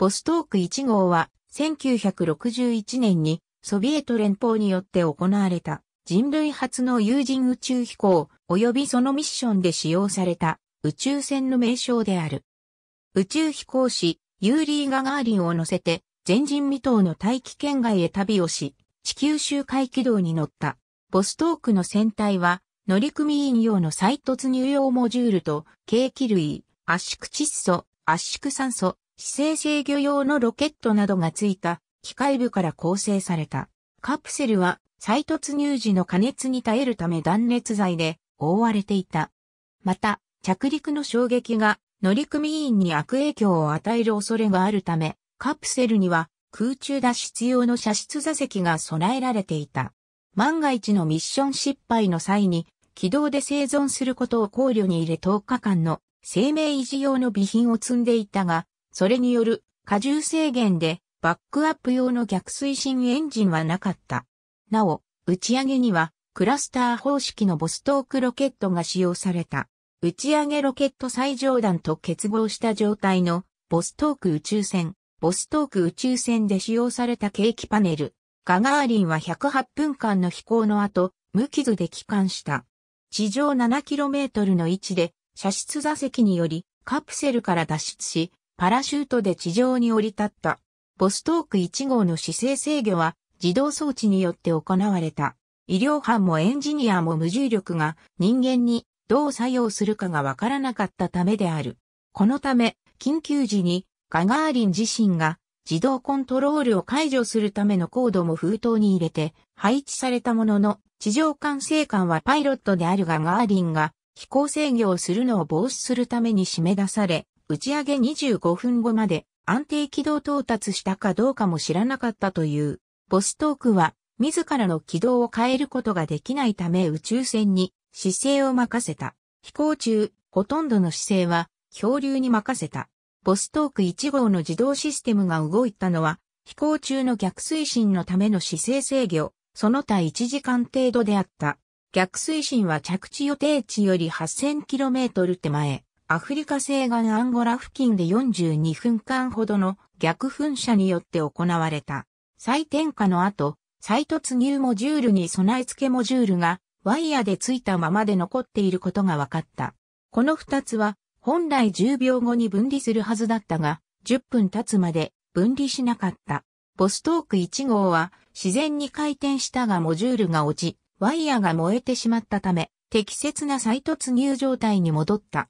ボストーク1号は1961年にソビエト連邦によって行われた人類初の有人宇宙飛行及びそのミッションで使用された宇宙船の名称である。宇宙飛行士ユーリー・ガガーリンを乗せて前人未到の大気圏外へ旅をし地球周回軌道に乗ったボストークの船体は乗組員用の再突入用モジュールと、軽気類、圧縮窒素、圧縮酸素、姿勢制御用のロケットなどがついた機械部から構成された。カプセルは再突入時の加熱に耐えるため断熱材で覆われていた。また、着陸の衝撃が乗組員に悪影響を与える恐れがあるため、カプセルには空中脱出用の射出座席が備えられていた。万が一のミッション失敗の際に、軌道で生存することを考慮に入れ10日間の生命維持用の備品を積んでいたが、それによる荷重制限でバックアップ用の逆推進エンジンはなかった。なお、打ち上げにはクラスター方式のボストークロケットが使用された。打ち上げロケット最上段と結合した状態のボストーク宇宙船、ボストーク宇宙船で使用された景気パネル。ガガーリンは108分間の飛行の後、無傷で帰還した。地上 7km の位置で、射出座席により、カプセルから脱出し、パラシュートで地上に降り立った。ボストーク1号の姿勢制御は自動装置によって行われた。医療班もエンジニアも無重力が人間にどう作用するかがわからなかったためである。このため、緊急時にガガーリン自身が自動コントロールを解除するためのコードも封筒に入れて配置されたものの、地上管制官はパイロットであるガガーリンが飛行制御をするのを防止するために締め出され、打ち上げ25分後まで安定軌道到達したかどうかも知らなかったという、ボストークは自らの軌道を変えることができないため宇宙船に姿勢を任せた。飛行中、ほとんどの姿勢は恐竜に任せた。ボストーク1号の自動システムが動いたのは、飛行中の逆推進のための姿勢制御、その他1時間程度であった。逆推進は着地予定地より 8000km 手前。アフリカ西岸アンゴラ付近で42分間ほどの逆噴射によって行われた。再点火の後、再突入モジュールに備え付けモジュールがワイヤーでついたままで残っていることが分かった。この2つは本来10秒後に分離するはずだったが、10分経つまで分離しなかった。ボストーク1号は自然に回転したがモジュールが落ち、ワイヤーが燃えてしまったため、適切な再突入状態に戻った。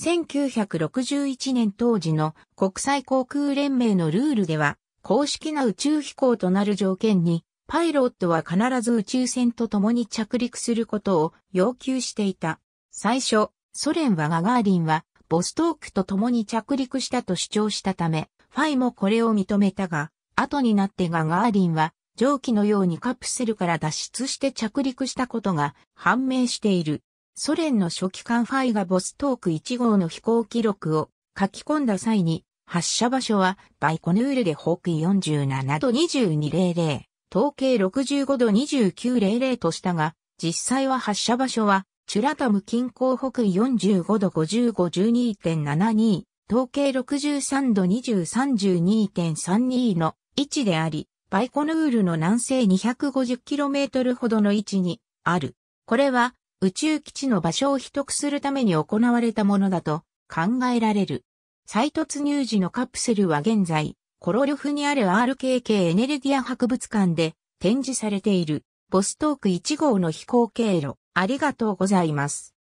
1961年当時の国際航空連盟のルールでは、公式な宇宙飛行となる条件に、パイロットは必ず宇宙船と共に着陸することを要求していた。最初、ソ連はガガーリンは、ボストークと共に着陸したと主張したため、ファイもこれを認めたが、後になってガガーリンは、蒸気のようにカプセルから脱出して着陸したことが判明している。ソ連の初期艦ファイがボストーク1号の飛行記録を書き込んだ際に、発射場所はバイコヌールで北緯47度2200、統計65度2900としたが、実際は発射場所は、チュラタム近郊北緯45度55 12.72、統計63度2032.32の位置であり、バイコヌールの南西 250km ほどの位置にある。これは宇宙基地の場所を秘匿するために行われたものだと考えられる。再突入時のカプセルは現在、コロリョフにある RKK エネルギア博物館で展示されている、ボストーク1号の飛行経路、ありがとうございます。